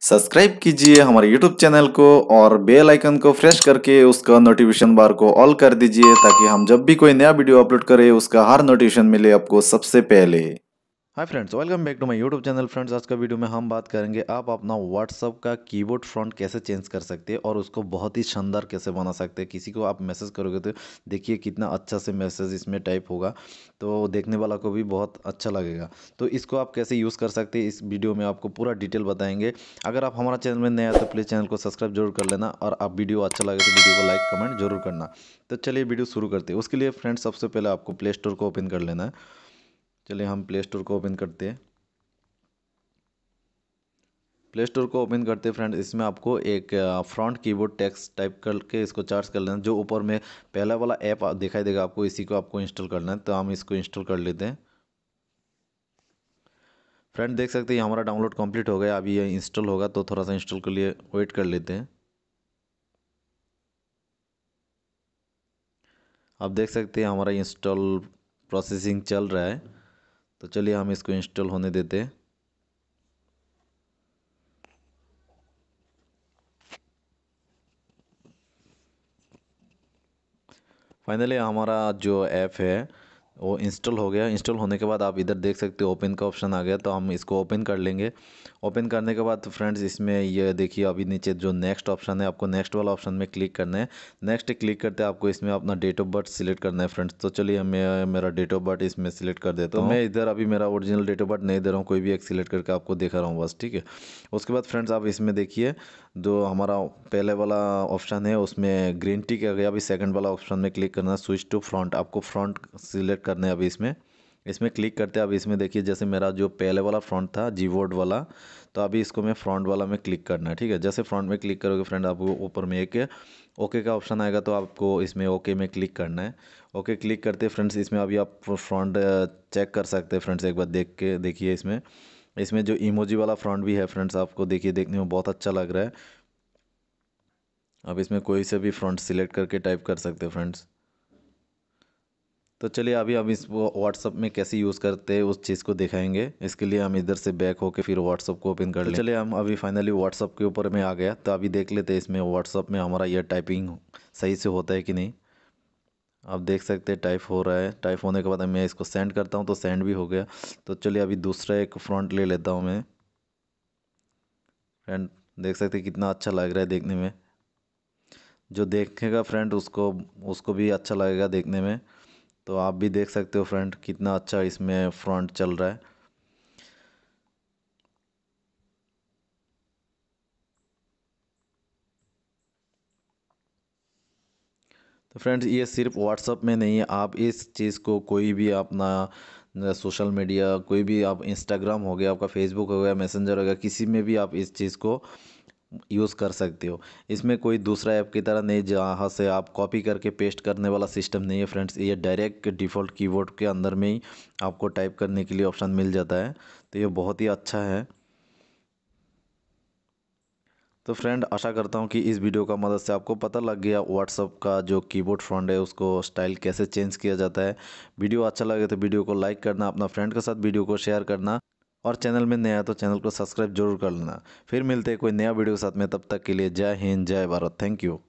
subscribe कीजिए हमारे YouTube channel को और बेल आइकन को फ्रेश करके उसका नोटिफिकेशन बार को ऑल कर दीजिए ताकि हम जब भी कोई नया वीडियो अपलोड करें उसका हर नोटिफिकेशन मिले आपको सबसे पहले hi friends welcome back to my YouTube channel friends आज का वीडियो में हम बात करेंगे आप अपना व्हाट्सअप का कीबोर्ड फ्रंट कैसे चेंज कर सकते हैं और उसको बहुत ही शानदार कैसे बना सकते हैं किसी को आप मैसेज करोगे तो देखिए कितना अच्छा से मैसेज इसमें टाइप होगा तो देखने वाला को भी बहुत अच्छा लगेगा तो इसको आप कैसे यूज़ कर सकते हैं इस वीडियो में आपको पूरा डिटेल बताएंगे अगर आप हमारा चैनल में नए हैं तो प्लीज़ चैनल को सब्सक्राइब जरूर कर लेना और आप वीडियो अच्छा लगे तो वीडियो को लाइक कमेंट जरूर करना तो चलिए वीडियो शुरू करते उसके लिए फ्रेंड्स सबसे पहले आपको प्ले स्टोर को ओपन कर लेना है चलिए हम प्ले स्टोर को ओपन करते हैं प्ले स्टोर को ओपन करते फ्रेंड इसमें आपको एक फ्रंट कीबोर्ड टेक्स्ट टाइप करके इसको चार्ज कर लेना जो ऊपर में पहला वाला ऐप दिखाई देगा आपको इसी को आपको इंस्टॉल करना है तो हम इसको इंस्टॉल कर लेते हैं फ्रेंड देख सकते हैं हमारा डाउनलोड कंप्लीट हो गया अभी ये इंस्टॉल होगा तो थोड़ा सा इंस्टॉल के लिए वेट कर लेते हैं आप देख सकते हैं हमारा इंस्टॉल प्रोसेसिंग चल रहा है तो चलिए हम इसको इंस्टॉल होने देते हैं फाइनली हमारा जो ऐप है वो इंस्टॉल हो गया इंस्टॉल होने के बाद आप इधर देख सकते हो ओपन का ऑप्शन आ गया तो हम इसको ओपन कर लेंगे ओपन करने के बाद फ्रेंड्स इसमें ये देखिए अभी नीचे जो नेक्स्ट ऑप्शन है आपको नेक्स्ट वाला ऑप्शन में क्लिक करना है नेक्स्ट क्लिक करते आपको इसमें अपना डेट ऑफ बर्थ सिलेक्ट करना है फ्रेंड्स तो चलिए मैं मेरा डेट ऑफ बर्थ इसमें सिलेक्ट कर देता तो हूँ तो मैं इधर अभी मेरा ओरिजिनल डेट ऑफ बर्थ नहीं दे रहा हूँ कोई भी एक सिलेक्ट करके आपको देखा रहा हूँ बस ठीक है उसके बाद फ्रेंड्स आप इसमें देखिए जो हमारा पहले वाला ऑप्शन है उसमें ग्रीन टिक आ गया अभी सेकंड वाला ऑप्शन में क्लिक करना स्विच टू फ्रंट आपको फ्रंट सिलेक्ट करना है अभी इसमें इसमें क्लिक करते हैं अब इसमें देखिए जैसे मेरा जो पहले वाला फ्रंट था जीवोर्ड वाला तो अभी इसको मैं फ्रंट वाला में क्लिक करना है ठीक है जैसे फ्रंट में क्लिक करोगे फ्रेंड आपको ऊपर में एक ओके का ऑप्शन आएगा तो आपको इसमें ओके में क्लिक करना है ओके क्लिक करते फ्रेंड्स इसमें अभी आप फ्रंट चेक कर सकते हैं फ्रेंड्स एक बार देख के देखिए इसमें इसमें जो इमोजी वाला फ्रंट भी है फ्रेंड्स आपको देखिए देखने में बहुत अच्छा लग रहा है अब इसमें कोई से भी फ्रंट सिलेक्ट करके टाइप कर सकते हैं फ्रेंड्स तो चलिए अभी हम इस व्हाट्सअप में कैसे यूज़ करते हैं उस चीज़ को दिखाएंगे इसके लिए हम इधर से बैक होकर फिर व्हाट्सअप को ओपन कर तो लें चलिए हम अभी फाइनली व्हाट्सअप के ऊपर में आ गया तो अभी देख लेते हैं इसमें व्हाट्सअप में हमारा यह टाइपिंग सही से होता है कि नहीं आप देख सकते हैं टाइप हो रहा है टाइप होने के बाद मैं इसको सेंड करता हूँ तो सेंड भी हो गया तो चलिए अभी दूसरा एक फ्रंट ले लेता हूँ मैं फ्रेंड देख सकते हैं कितना अच्छा लग रहा है देखने में जो देखेगा फ्रेंड उसको उसको भी अच्छा लगेगा देखने में तो आप भी देख सकते हो फ्रेंड कितना अच्छा इसमें फ्रंट चल रहा है तो फ्रेंड्स ये सिर्फ व्हाट्सअप में नहीं है आप इस चीज़ को कोई भी अपना सोशल मीडिया कोई भी आप इंस्टाग्राम हो गया आपका फेसबुक हो गया मैसेंजर हो गया किसी में भी आप इस चीज़ को यूज़ कर सकते हो इसमें कोई दूसरा ऐप की तरह नहीं जहाँ से आप कॉपी करके पेस्ट करने वाला सिस्टम नहीं है फ्रेंड्स ये डायरेक्ट डिफ़ॉल्ट कीबोर्ड के अंदर में ही आपको टाइप करने के लिए ऑप्शन मिल जाता है तो ये बहुत ही अच्छा है तो फ्रेंड आशा करता हूँ कि इस वीडियो का मदद से आपको पता लग गया व्हाट्सअप का जो कीबोर्ड फ्रंट है उसको स्टाइल कैसे चेंज किया जाता है वीडियो अच्छा लगे तो वीडियो को लाइक करना अपना फ्रेंड के साथ वीडियो को शेयर करना और चैनल में नया तो चैनल को सब्सक्राइब जरूर कर लेना फिर मिलते हैं कोई नया वीडियो के साथ में तब तक के लिए जय हिंद जय भारत थैंक यू